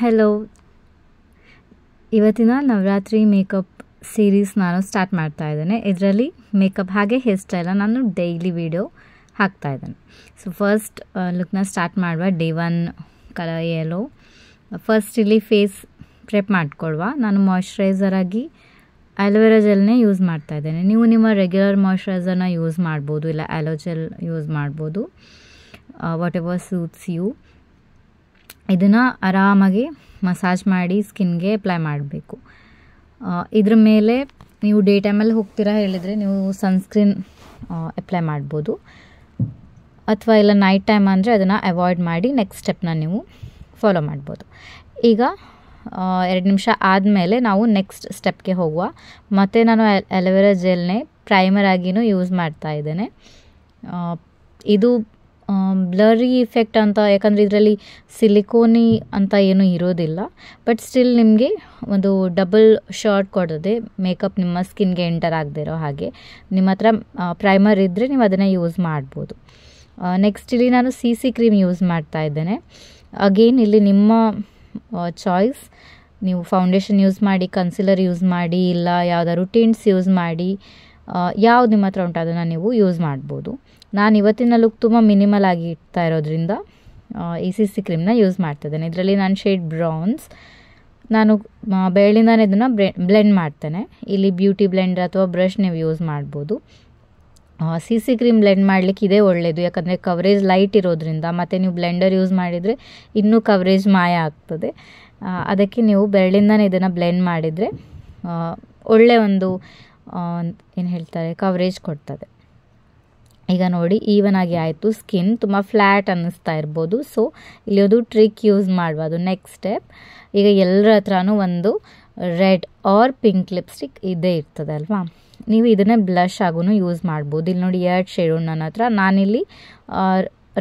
hello ಇವತ್ತಿನ Navratri makeup series ನಾನು start ಮಾಡ್ತಾ ಇದ್ದೇನೆ ಇದರಲ್ಲಿ ಮೇಕಪ್ ಹಾಗೆ ಹೇರ್ ಸ್ಟೈಲ ನಾನು ಡೈಲಿ ವೀಡಿಯೋ ಹಾಕ್ತಾ ಇದ್ದೇನೆ ಸೊ ಫಸ್ಟ್ ಲುಕ್ನ ಸ್ಟಾರ್ಟ್ ಮಾಡುವ day one colour yellow first ಇಲ್ಲಿ ಫೇಸ್ ಪ್ರೆಪ್ ಮಾಡ್ಕೊಳ್ವ ನಾನು ಮಾಯ್ಶ್ಚರೈಸರ್ ಆಗಿ ಅಲೋವೆರಾ ಜೆಲ್ನೇ ಯೂಸ್ ಮಾಡ್ತಾ ಇದ್ದೇನೆ ನೀವು ನಿಮ್ಮ ರೆಗ್ಯುಲರ್ ಮಾಯ್ಶ್ಚರೈಸರ್ನ ಯೂಸ್ ಮಾಡ್ಬೋದು ಇಲ್ಲ ಅಲೋ ಜೆಲ್ ಯೂಸ್ ಮಾಡ್ಬೋದು ವಾಟ್ ಎವರ್ ಸೂಟ್ಸ್ ಯು ಇದನ್ನು ಆರಾಮಾಗಿ ಮಸಾಜ್ ಮಾಡಿ ಸ್ಕಿನ್ಗೆ ಅಪ್ಲೈ ಮಾಡಬೇಕು ಇದ್ರ ಮೇಲೆ ನೀವು ಡೇ ಟೈಮಲ್ಲಿ ಹೋಗ್ತೀರಾ ಹೇಳಿದರೆ ನೀವು ಸನ್ಸ್ಕ್ರೀನ್ ಅಪ್ಲೈ ಮಾಡ್ಬೋದು ಅಥವಾ ಇಲ್ಲ ನೈಟ್ ಟೈಮ್ ಅಂದರೆ ಅದನ್ನು ಅವಾಯ್ಡ್ ಮಾಡಿ ನೆಕ್ಸ್ಟ್ ಸ್ಟೆಪ್ನ ನೀವು ಫಾಲೋ ಮಾಡ್ಬೋದು ಈಗ ಎರಡು ನಿಮಿಷ ಆದಮೇಲೆ ನಾವು ನೆಕ್ಸ್ಟ್ ಸ್ಟೆಪ್ಗೆ ಹೋಗುವ ಮತ್ತು ನಾನು ಅಲೋವೆರಾ ಜೆಲ್ನೇ ಪ್ರೈಮರ್ ಆಗಿಯೂ ಯೂಸ್ ಮಾಡ್ತಾ ಇದ್ದೇನೆ ಇದು ಬ್ಲರಿ ಇಫೆಕ್ಟ್ ಅಂತ ಯಾಕಂದರೆ ಇದರಲ್ಲಿ ಸಿಲಿಕೋನಿ ಅಂತ ಏನೂ ಇರೋದಿಲ್ಲ ಬಟ್ ಸ್ಟಿಲ್ ನಿಮಗೆ ಒಂದು ಡಬಲ್ ಶಾರ್ಟ್ ಕೊಡೋದೆ ಮೇಕಪ್ ನಿಮ್ಮ ಸ್ಕಿನ್ಗೆ ಎಂಟರ್ ಆಗದೆ ಇರೋ ಹಾಗೆ ನಿಮ್ಮ ಹತ್ರ ಪ್ರೈಮರ್ ಇದ್ದರೆ ನೀವು ಅದನ್ನು ಯೂಸ್ ಮಾಡ್ಬೋದು ನೆಕ್ಸ್ಟ್ ಇಲ್ಲಿ ನಾನು ಸಿ ಸಿ ಕ್ರೀಮ್ ಯೂಸ್ ಮಾಡ್ತಾ ಇದ್ದೇನೆ ಅಗೇನ್ ಇಲ್ಲಿ ನಿಮ್ಮ ಚಾಯ್ಸ್ ನೀವು ಫೌಂಡೇಶನ್ ಯೂಸ್ ಮಾಡಿ ಕನ್ಸಿಲರ್ ಯೂಸ್ ಮಾಡಿ ಇಲ್ಲ ಯಾವುದಾದ್ರು ಟಿಂಟ್ಸ್ ಯೂಸ್ ಮಾಡಿ ಯಾವ್ದು ನಿಮ್ಮ ಹತ್ರ ಉಂಟು ಅದನ್ನು ನೀವು ಯೂಸ್ ಮಾಡ್ಬೋದು ನಾನು ಇವತ್ತಿನ ಲುಕ್ ತುಂಬ ಮಿನಿಮಲ್ ಆಗಿ ಇಡ್ತಾ ಇರೋದ್ರಿಂದ ಈ ಸಿ ಸಿ ಕ್ರೀಮ್ನ ಯೂಸ್ ಮಾಡ್ತಿದ್ದೇನೆ ಇದರಲ್ಲಿ ನಾನು ಶೇಡ್ ಬ್ರೌನ್ಸ್ ನಾನು ಬೆಳ್ಳಿಂದನೇ ಇದನ್ನು ಬ್ರೆ ಬ್ಲೆಂಡ್ ಮಾಡ್ತೇನೆ ಇಲ್ಲಿ ಬ್ಯೂಟಿ ಬ್ಲೆಂಡರ್ ಅಥವಾ ಬ್ರಷ್ ನೀವು ಯೂಸ್ ಮಾಡ್ಬೋದು ಸಿ ಸಿ ಕ್ರೀಮ್ ಬ್ಲೆಂಡ್ ಮಾಡಲಿಕ್ಕೆ ಇದೇ ಒಳ್ಳೆಯದು ಯಾಕಂದರೆ ಕವರೇಜ್ ಲೈಟ್ ಇರೋದ್ರಿಂದ ಮತ್ತು ನೀವು ಬ್ಲೆಂಡರ್ ಯೂಸ್ ಮಾಡಿದರೆ ಇನ್ನೂ ಕವರೇಜ್ ಮಾಯ ಆಗ್ತದೆ ಅದಕ್ಕೆ ನೀವು ಬೆರಳಿಂದನೇ ಇದನ್ನು ಬ್ಲೆಂಡ್ ಮಾಡಿದರೆ ಒಳ್ಳೆಯ ಒಂದು ಏನು ಹೇಳ್ತಾರೆ ಕವರೇಜ್ ಕೊಡ್ತದೆ ಈಗ ನೋಡಿ ಈವನ್ ಆಗಿ ಆಯಿತು ಸ್ಕಿನ್ ತುಂಬ ಫ್ಲ್ಯಾಟ್ ಅನ್ನಿಸ್ತಾ ಇರ್ಬೋದು ಸೊ ಇಲ್ಲಿ ಒಂದು ಟ್ರಿಕ್ ಯೂಸ್ ಮಾಡ್ಬೋದು ನೆಕ್ಸ್ಟ್ ಸ್ಟೆಪ್ ಈಗ ಎಲ್ಲರ ಹತ್ರನೂ ಒಂದು ರೆಡ್ ಆರ್ ಪಿಂಕ್ ಲಿಪ್ಸ್ಟಿಕ್ ಇದೇ ಇರ್ತದೆ ಅಲ್ವಾ ನೀವು ಇದನ್ನೇ ಬ್ಲಷ್ ಆಗೂ ಯೂಸ್ ಮಾಡ್ಬೋದು ಇಲ್ಲಿ ನೋಡಿ ಎರಡು ಶೇಡು ನನ್ನ ಹತ್ರ ನಾನಿಲ್ಲಿ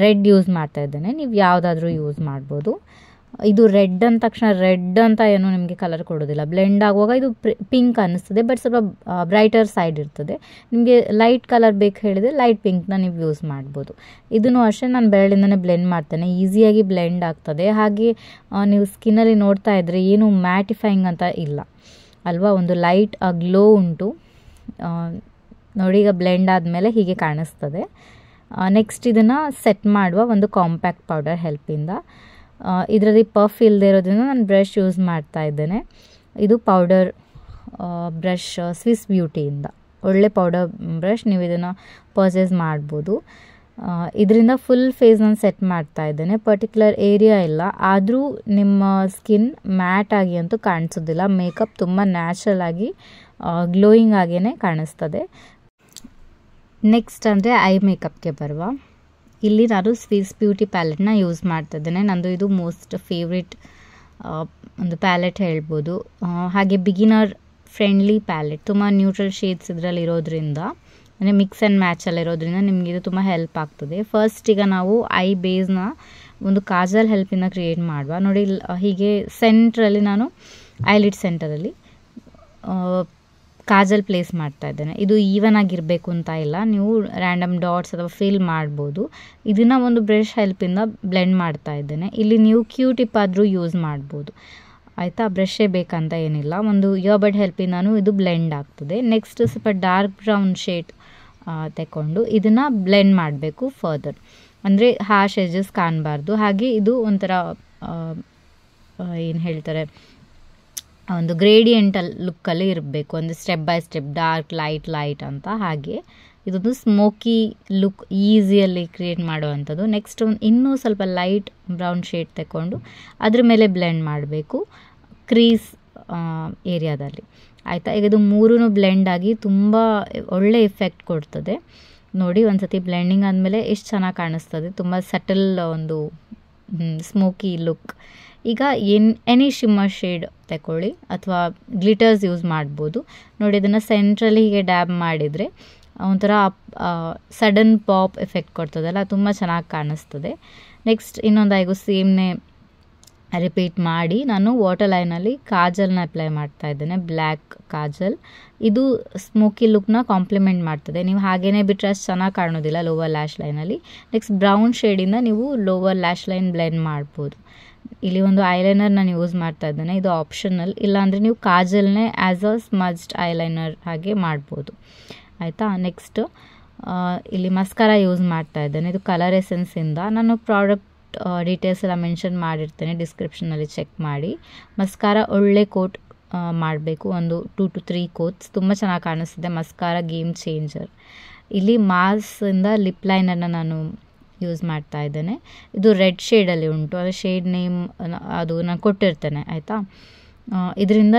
ರೆಡ್ ಯೂಸ್ ಮಾಡ್ತಾ ಇದ್ದೇನೆ ನೀವು ಯಾವುದಾದ್ರೂ ಯೂಸ್ ಮಾಡ್ಬೋದು ಇದು ರೆಡ್ ಅಂದ ತಕ್ಷಣ ರೆಡ್ ಅಂತ ಏನು ನಿಮಗೆ ಕಲರ್ ಕೊಡೋದಿಲ್ಲ ಬ್ಲೆಂಡ್ ಆಗುವಾಗ ಇದು ಪಿಂಕ್ ಅನ್ನಿಸ್ತದೆ ಬಟ್ ಸ್ವಲ್ಪ ಬ್ರೈಟರ್ ಸೈಡ್ ಇರ್ತದೆ ನಿಮಗೆ ಲೈಟ್ ಕಲರ್ ಬೇಕು ಹೇಳಿದರೆ ಲೈಟ್ ಪಿಂಕ್ನ ನೀವು ಯೂಸ್ ಮಾಡ್ಬೋದು ಇದನ್ನು ಅಷ್ಟೇ ನಾನು ಬೆರಳಿಂದನೇ ಬ್ಲೆಂಡ್ ಮಾಡ್ತೇನೆ ಈಸಿಯಾಗಿ ಬ್ಲೆಂಡ್ ಆಗ್ತದೆ ಹಾಗೆ ನೀವು ಸ್ಕಿನ್ನಲ್ಲಿ ನೋಡ್ತಾ ಇದ್ದರೆ ಏನು ಮ್ಯಾಟಿಫೈಯಿಂಗ್ ಅಂತ ಇಲ್ಲ ಅಲ್ವಾ ಒಂದು ಲೈಟ್ ಗ್ಲೋ ಉಂಟು ನೋಡಿ ಈಗ ಬ್ಲೆಂಡ್ ಆದಮೇಲೆ ಹೀಗೆ ಕಾಣಿಸ್ತದೆ ನೆಕ್ಸ್ಟ್ ಇದನ್ನು ಸೆಟ್ ಮಾಡುವ ಒಂದು ಕಾಂಪ್ಯಾಕ್ಟ್ ಪೌಡರ್ ಹೆಲ್ಪಿಂದ ಇದರಲ್ಲಿ ಪಫ್ ಇಲ್ಲದೆ ಇರೋದ್ರಿಂದ ನಾನು ಬ್ರಷ್ ಯೂಸ್ ಮಾಡ್ತಾ ಇದ್ದೇನೆ ಇದು ಪೌಡರ್ ಬ್ರಷ್ ಸ್ವಿಸ್ ಬ್ಯೂಟಿಯಿಂದ ಒಳ್ಳೆ ಪೌಡರ್ ಬ್ರಷ್ ನೀವು ಇದನ್ನು ಪರ್ಚೇಸ್ ಮಾಡ್ಬೋದು ಇದರಿಂದ ಫುಲ್ ಫೇಸನ್ನು ಸೆಟ್ ಮಾಡ್ತಾ ಇದ್ದೇನೆ ಪರ್ಟಿಕ್ಯುಲರ್ ಏರಿಯಾ ಇಲ್ಲ ಆದರೂ ನಿಮ್ಮ ಸ್ಕಿನ್ ಮ್ಯಾಟ್ ಆಗಿ ಅಂತೂ ಕಾಣಿಸೋದಿಲ್ಲ ಮೇಕಪ್ ತುಂಬ ನ್ಯಾಚುರಲ್ ಆಗಿ ಗ್ಲೋಯಿಂಗ್ ಆಗಿಯೇ ಕಾಣಿಸ್ತದೆ ನೆಕ್ಸ್ಟ್ ಅಂದರೆ ಐ ಮೇಕಪ್ಗೆ ಬರುವ ಇಲ್ಲಿ ನಾನು ಸ್ವೀಸ್ ಬ್ಯೂಟಿ ಪ್ಯಾಲೆಟ್ನ ಯೂಸ್ ಮಾಡ್ತಾ ಇದ್ದೇನೆ ನಂದು ಇದು ಮೋಸ್ಟ್ ಫೇವ್ರೆಟ್ ಒಂದು ಪ್ಯಾಲೆಟ್ ಹೇಳ್ಬೋದು ಹಾಗೆ ಬಿಗಿನರ್ ಫ್ರೆಂಡ್ಲಿ ಪ್ಯಾಲೆಟ್ ತುಂಬ ನ್ಯೂಟ್ರಲ್ ಶೇಡ್ಸ್ ಇದರಲ್ಲಿ ಇರೋದ್ರಿಂದ ಅಂದರೆ ಮಿಕ್ಸ್ ಆ್ಯಂಡ್ ಮ್ಯಾಚಲ್ಲಿ ಇರೋದ್ರಿಂದ ನಿಮಗೆ ಇದು ತುಂಬ ಹೆಲ್ಪ್ ಆಗ್ತದೆ ಫಸ್ಟ್ ಈಗ ನಾವು ಐ ಬೇಸ್ನ ಒಂದು ಕಾಜಲ್ ಹೆಲ್ಪಿಂದ ಕ್ರಿಯೇಟ್ ಮಾಡುವ ನೋಡಿ ಹೀಗೆ ಸೆಂಟ್ರಲ್ಲಿ ನಾನು ಐಲಿಡ್ ಸೆಂಟರಲ್ಲಿ ಕಾಜಲ್ ಪ್ಲೇಸ್ ಮಾಡ್ತಾ ಇದ್ದೇನೆ ಇದು ಈವನ್ ಆಗಿರಬೇಕು ಅಂತ ಇಲ್ಲ ನೀವು ರ್ಯಾಂಡಮ್ ಡಾಟ್ಸ್ ಅಥವಾ ಫಿಲ್ ಮಾಡ್ಬೋದು ಇದನ್ನು ಒಂದು ಬ್ರಷ್ ಹೆಲ್ಪಿಂದ ಬ್ಲೆಂಡ್ ಮಾಡ್ತಾ ಇದ್ದೇನೆ ಇಲ್ಲಿ ನೀವು ಕ್ಯೂ ಟಿಪ್ ಆದರೂ ಯೂಸ್ ಮಾಡ್ಬೋದು ಆಯಿತಾ ಬ್ರಷೇ ಬೇಕಂತ ಏನಿಲ್ಲ ಒಂದು ಇಯರ್ಬಡ್ ಹೆಲ್ಪಿಂದನೂ ಇದು ಬ್ಲೆಂಡ್ ಆಗ್ತದೆ ನೆಕ್ಸ್ಟ್ ಸ್ವಲ್ಪ ಡಾರ್ಕ್ ಬ್ರೌನ್ ಶೇಡ್ ತಗೊಂಡು ಇದನ್ನು ಬ್ಲೆಂಡ್ ಮಾಡಬೇಕು ಫರ್ದರ್ ಅಂದರೆ ಹ್ಯಾಶ್ ಎಜಸ್ ಕಾಣಬಾರ್ದು ಹಾಗೆ ಇದು ಒಂಥರ ಏನು ಹೇಳ್ತಾರೆ ಒಂದು ಗ್ರೇಡಿಯೆಂಟಲ್ ಲುಕ್ಕಲ್ಲಿ ಇರಬೇಕು ಒಂದು step by step dark light light ಅಂತ ಹಾಗೆ ಇದೊಂದು ಸ್ಮೋಕಿ ಲುಕ್ ಈಸಿಯಲ್ಲಿ ಕ್ರಿಯೇಟ್ ಮಾಡುವಂಥದ್ದು ನೆಕ್ಸ್ಟ್ ಒಂದು ಇನ್ನೂ ಸ್ವಲ್ಪ ಲೈಟ್ ಬ್ರೌನ್ ಶೇಡ್ ತಗೊಂಡು ಅದ್ರ ಮೇಲೆ ಬ್ಲೆಂಡ್ ಮಾಡಬೇಕು ಕ್ರೀಸ್ ಏರಿಯಾದಲ್ಲಿ ಆಯಿತಾ ಈಗ ಇದು ಮೂರೂ ಬ್ಲೆಂಡ್ ಆಗಿ ತುಂಬ ಒಳ್ಳೆ ಎಫೆಕ್ಟ್ ಕೊಡ್ತದೆ ನೋಡಿ ಒಂದು ಸತಿ ಬ್ಲೆಂಡಿಂಗ್ ಆದಮೇಲೆ ಎಷ್ಟು ಚೆನ್ನಾಗಿ ಕಾಣಿಸ್ತದೆ ತುಂಬ ಸಟಲ್ ಒಂದು ಸ್ಮೋಕಿ ಲುಕ್ ಈಗ ಎನ್ ಎನಿ ಶಿಮ್ಮರ್ ಶೇಡ್ ತಗೊಳ್ಳಿ ಅಥವಾ ಗ್ಲಿಟರ್ಸ್ ಯೂಸ್ ಮಾಡ್ಬೋದು ನೋಡಿ ಇದನ್ನು ಸೆಂಟ್ರಲ್ಲಿ ಹೀಗೆ ಡ್ಯಾಬ್ ಮಾಡಿದರೆ ಒಂಥರ ಸಡನ್ ಪಾಪ್ ಎಫೆಕ್ಟ್ ಕೊಡ್ತದಲ್ಲ ತುಂಬ ಚೆನ್ನಾಗಿ ಕಾಣಿಸ್ತದೆ ನೆಕ್ಸ್ಟ್ ಇನ್ನೊಂದು ಸೇಮ್ನೆ ಸೇಮ್ನೇ ರಿಪೀಟ್ ಮಾಡಿ ನಾನು ವಾಟರ್ ಲೈನಲ್ಲಿ ಕಾಜಲ್ನ ಅಪ್ಲೈ ಮಾಡ್ತಾ ಇದ್ದೇನೆ ಬ್ಲ್ಯಾಕ್ ಕಾಜಲ್ ಇದು ಸ್ಮೋಕಿ ಲುಕ್ನ ಕಾಂಪ್ಲಿಮೆಂಟ್ ಮಾಡ್ತದೆ ನೀವು ಹಾಗೇನೇ ಬಿಟ್ಟರೆ ಅಷ್ಟು ಚೆನ್ನಾಗಿ ಕಾಣೋದಿಲ್ಲ ಲೋವರ್ ಲ್ಯಾಶ್ ಲೈನಲ್ಲಿ ನೆಕ್ಸ್ಟ್ ಬ್ರೌನ್ ಶೇಡಿಂದ ನೀವು ಲೋವರ್ ಲ್ಯಾಶ್ ಲೈನ್ ಬ್ಲೆಂಡ್ ಮಾಡ್ಬೋದು ಇಲ್ಲಿ ಒಂದು ಐಲೈನರ್ ನಾನು ಯೂಸ್ ಮಾಡ್ತಾ ಇದ್ದೇನೆ ಇದು ಆಪ್ಷನಲ್ ಇಲ್ಲಾಂದರೆ ನೀವು ಕಾಜಲ್ನೇ ಆ್ಯಸ್ ಅ ಸ್ಮಜ್ಡ್ ಐಲೈನರ್ ಹಾಗೆ ಮಾಡ್ಬೋದು ಆಯಿತಾ ನೆಕ್ಸ್ಟ್ ಇಲ್ಲಿ ಮಸ್ಕಾರ ಯೂಸ್ ಮಾಡ್ತಾ ಇದ್ದೇನೆ ಇದು ಕಲರ್ ಎಸೆನ್ಸಿಂದ ನಾನು ಪ್ರಾಡಕ್ಟ್ ಡೀಟೇಲ್ಸ್ ಎಲ್ಲ ಮೆನ್ಷನ್ ಮಾಡಿರ್ತೇನೆ ಡಿಸ್ಕ್ರಿಪ್ಷನಲ್ಲಿ ಚೆಕ್ ಮಾಡಿ ಮಸ್ಕಾರ ಒಳ್ಳೆ ಕೋಟ್ ಮಾಡಬೇಕು ಒಂದು ಟೂ ಟು ತ್ರೀ ಕೋಟ್ಸ್ ತುಂಬ ಚೆನ್ನಾಗಿ ಕಾಣಿಸ್ತಿದೆ ಮಸ್ಕಾರ ಗೇಮ್ ಚೇಂಜರ್ ಇಲ್ಲಿ ಮಾಸಿಂದ ಲಿಪ್ ಲೈನನ್ನು ನಾನು ಯೂಸ್ ಮಾಡ್ತಾ ಇದ್ದೇನೆ ಇದು ರೆಡ್ ಶೇಡಲ್ಲಿ ಉಂಟು ಅದು ಶೇಡ್ ನೇಮ್ ಅದು ನಾನು ಕೊಟ್ಟಿರ್ತೇನೆ ಆಯಿತಾ ಇದರಿಂದ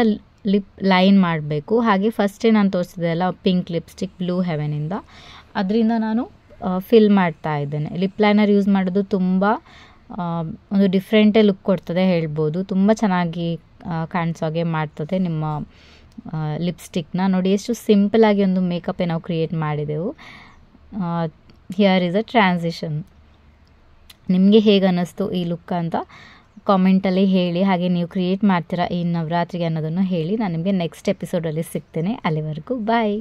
ಲಿಪ್ ಲೈನ್ ಮಾಡಬೇಕು ಹಾಗೆ ಫಸ್ಟೇ ನಾನು ತೋರಿಸಿದೆ ಅಲ್ಲ ಪಿಂಕ್ ಲಿಪ್ಸ್ಟಿಕ್ ಬ್ಲೂ ಹೆವೆನಿಂದ ಅದರಿಂದ ನಾನು ಫಿಲ್ ಮಾಡ್ತಾ ಇದ್ದೇನೆ ಲಿಪ್ ಲೈನರ್ ಯೂಸ್ ಮಾಡೋದು ತುಂಬ ಒಂದು ಡಿಫ್ರೆಂಟೇ ಲುಕ್ ಕೊಡ್ತದೆ ಹೇಳ್ಬೋದು ತುಂಬ ಚೆನ್ನಾಗಿ ಕಾಣಿಸೋ ಹಾಗೆ ಮಾಡ್ತದೆ ನಿಮ್ಮ ಲಿಪ್ಸ್ಟಿಕ್ನ ನೋಡಿ ಎಷ್ಟು ಸಿಂಪಲಾಗಿ ಒಂದು ಮೇಕಪ್ಪೇ ನಾವು ಕ್ರಿಯೇಟ್ ಮಾಡಿದೆವು ಹಿಯರ್ ಇಸ್ ಅ ಟ್ರಾನ್ಸಿಷನ್ ನಿಮಗೆ ಹೇಗೆ ಅನ್ನಿಸ್ತು ಈ ಲುಕ್ ಅಂತ ಕಾಮೆಂಟಲ್ಲಿ ಹೇಳಿ ಹಾಗೆ ನೀವು ಕ್ರಿಯೇಟ್ ಮಾಡ್ತೀರಾ ಈ ನವರಾತ್ರಿಗೆ ಅನ್ನೋದನ್ನು ಹೇಳಿ ನಾನು ನಿಮಗೆ ನೆಕ್ಸ್ಟ್ ಎಪಿಸೋಡಲ್ಲಿ ಸಿಗ್ತೇನೆ ಅಲ್ಲಿವರೆಗೂ ಬಾಯ್